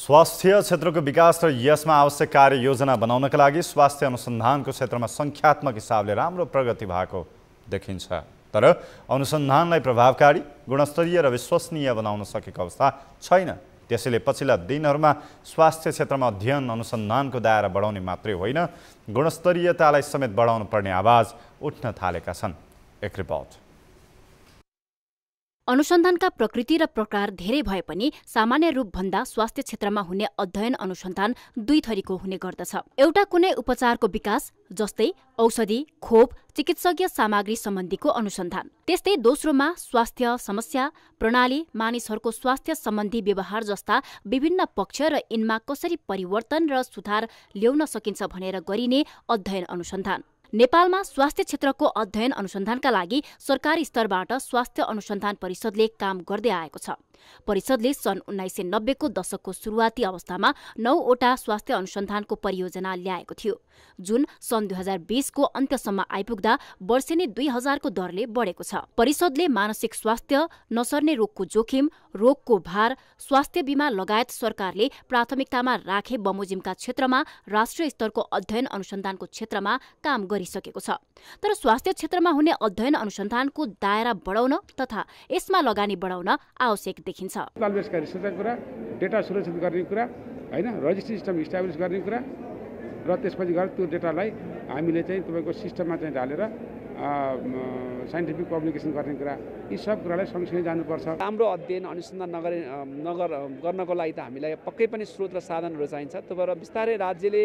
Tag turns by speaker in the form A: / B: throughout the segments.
A: स्वास्थ्य क्षेत्रको विकास र यसमा आवश्यक कार्य योजना बनाउनका लागि स्वास्थ्य अनुसन्धानको क्षेत्रमा सङ्ख्यात्मक हिसाबले राम्रो प्रगति भएको देखिन्छ तर अनुसन्धानलाई प्रभावकारी गुणस्तरीय र विश्वसनीय बनाउन सकेको अवस्था छैन त्यसैले पछिल्ला दिनहरूमा स्वास्थ्य क्षेत्रमा अध्ययन अनुसन्धानको दायरा बढाउने मात्रै होइन गुणस्तरीयतालाई समेत बढाउनु पर्ने आवाज उठ्न थालेका छन् एक रिपोर्ट अनुसन्धानका प्रकृति र प्रकार धेरै भए पनि सामान्य रूपभन्दा स्वास्थ्य क्षेत्रमा हुने अध्ययन अनुसन्धान दुई थरीको हुने गर्दछ एउटा कुनै उपचारको विकास जस्तै औषधि खोप चिकित्सकीय सामग्री सम्बन्धीको अनुसन्धान त्यस्तै दोस्रोमा स्वास्थ्य समस्या प्रणाली मानिसहरूको स्वास्थ्य सम्बन्धी व्यवहार जस्ता विभिन्न पक्ष र यिनमा कसरी परिवर्तन र सुधार ल्याउन सकिन्छ भनेर गरिने अध्ययन अनुसन्धान नेपालमा स्वास्थ्य क्षेत्रको अध्ययन अनुसन्धानका लागि सरकारी स्तरबाट स्वास्थ्य अनुसन्धान परिषदले काम गर्दै आएको छ परिषदले सन् उन्नाइस सय नब्बेको दशकको सुरुवाती अवस्थामा नौवटा स्वास्थ्य अनुसन्धानको परियोजना ल्याएको थियो जुन सन् दुई हजार बीसको अन्त्यसम्म आइपुग्दा वर्षेनी दुई हजारको दरले बढेको छ परिषदले मानसिक स्वास्थ्य नसर्ने रोगको जोखिम रोगको भार स्वास्थ्य बिमा लगायत सरकारले प्राथमिकतामा राखे बमोजिमका क्षेत्रमा राष्ट्रिय स्तरको अध्ययन अनुसन्धानको क्षेत्रमा काम गरे गरिसकेको छ तर स्वास्थ्य क्षेत्रमा हुने अध्ययन अनुसन्धानको दायरा बढाउन तथा यसमा लगानी बढाउन आवश्यक देखिन्छ कुरा डेटा सुरक्षित गर्ने कुरा होइन रजिस्ट्री सिस्टम इस्टाब्लिस गर्ने कुरा र त्यसपछि गएर त्यो डेटालाई हामीले चाहिँ तपाईँको सिस्टममा चाहिँ ढालेर साइन्टिफिक पब्लिकेसन गर्ने कुरा यी सब कुरालाई सँगसँगै जानुपर्छ राम्रो अध्ययन अनुसन्धान नगरे नगर गर्नको लागि त हामीलाई पक्कै पनि स्रोत र साधनहरू चाहिन्छ तर बिस्तारै राज्यले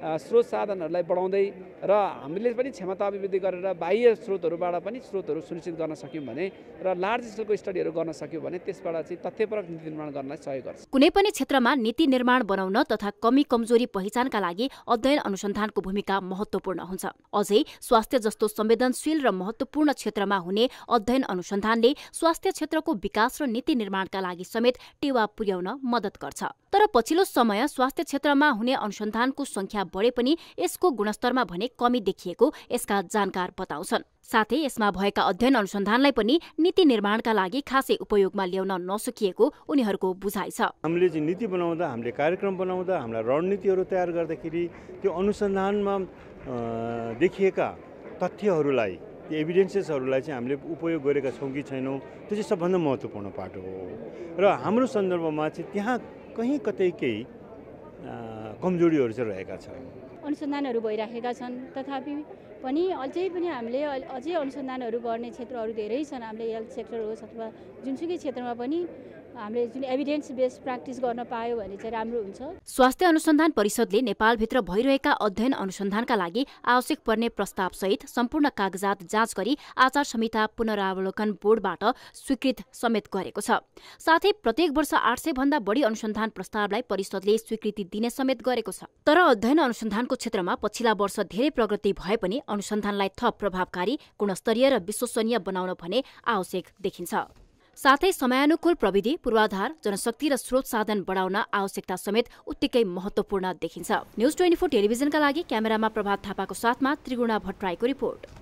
A: स्रोत साधनहरूलाई बढाउँदै र हामीले पनि क्षमता अभिवृद्धि गरेर बाह्य स्रोतहरूबाट पनि स्रोतहरू सुनिश्चित गर्न सक्यौँ भने र लार्ज स्केलको स्टडीहरू गर्न सक्यौँ भने त्यसबाट चाहिँ तथ्यपरक नीति निर्माण गर्नलाई सहयोग गर्छ कुनै पनि क्षेत्रमा नीति निर्माण बनाउन तथा कमी कमजोरी पहिचानका लागि अध्ययन अनुसन्धानको भूमिका महत्त्वपूर्ण हुन्छ अझै स्वास्थ्य जस्तो संवेदनशील र महत्त्वपूर्ण क्षेत्रमा हुने अध्ययन अनुसन्धानले स्वास्थ्य क्षेत्रको विकास र नीति निर्माणका लागि समेत टेवा पुर्याउन मद्दत गर्छ तर पछिल्लो समय स्वास्थ्य क्षेत्रमा हुने अनुसन्धानको संख्या बढे पनि यसको गुणस्तरमा भने कमी देखिएको यसका जानकार बताउँछन् साथै यसमा भएका अध्ययन अनुसन्धानलाई पनि नीति निर्माणका लागि खासै उपयोगमा ल्याउन नसकिएको उनीहरूको बुझाइ छ हामीले चाहिँ नीति बनाउँदा हामीले कार्यक्रम बनाउँदा हाम्रा रणनीतिहरू तयार गर्दाखेरि त्यो अनुसन्धानमा देखिएका तथ्यहरूलाई त्यो एभिडेन्सेसहरूलाई चाहिँ हामीले उपयोग गरेका छौँ कि छैनौँ त्यो चाहिँ सबभन्दा महत्त्वपूर्ण पाटो हो र हाम्रो सन्दर्भमा चाहिँ त्यहाँ कहीँ कतै केही कमजोरीहरू चाहिँ रहेका छन् अनुसन्धानहरू भइराखेका छन् तथापि पनि अझै पनि हामीले अझै अनुसन्धानहरू गर्ने क्षेत्रहरू धेरै छन् हामीले हेल्थ सेक्टर होस् अथवा जुनसुकै क्षेत्रमा पनि हामीले जुन एभिडेन्स बेस प्र्याक्टिस गर्न पायो भने चाहिँ राम्रो हुन्छ स्वास्थ्य अनुसन्धान परिषदले नेपालभित्र भइरहेका अध्ययन अनुसन्धानका लागि आवश्यक पर्ने प्रस्ताव सहित सम्पूर्ण कागजात जाँच गरी आचार संहिता पुनरावलोकन बोर्डबाट स्वीकृत समेत गरेको छ साथै प्रत्येक वर्ष आठ सय भन्दा बढी अनुसन्धान प्रस्तावलाई परिषदले स्वीकृति दिने समेत गरेको छ तर अध्ययन अनुसन्धानको क्षेत्रमा पछिल्ला वर्ष धेरै प्रगति भए पनि अनुसन्धानलाई थप प्रभावकारी गुणस्तरीय र विश्वसनीय बनाउन भने आवश्यक देखिन्छ साथै समयानुकूल प्रविधि पूर्वाधार जनशक्ति र स्रोत साधन बढाउन आवश्यकता समेत उत्तिकै महत्त्वपूर्ण देखिन्छ न्युज ट्वेन्टी फोर टेलिभिजनका लागि क्यामेरामा प्रभात थापाको साथमा त्रिगुणा भट्टराईको रिपोर्ट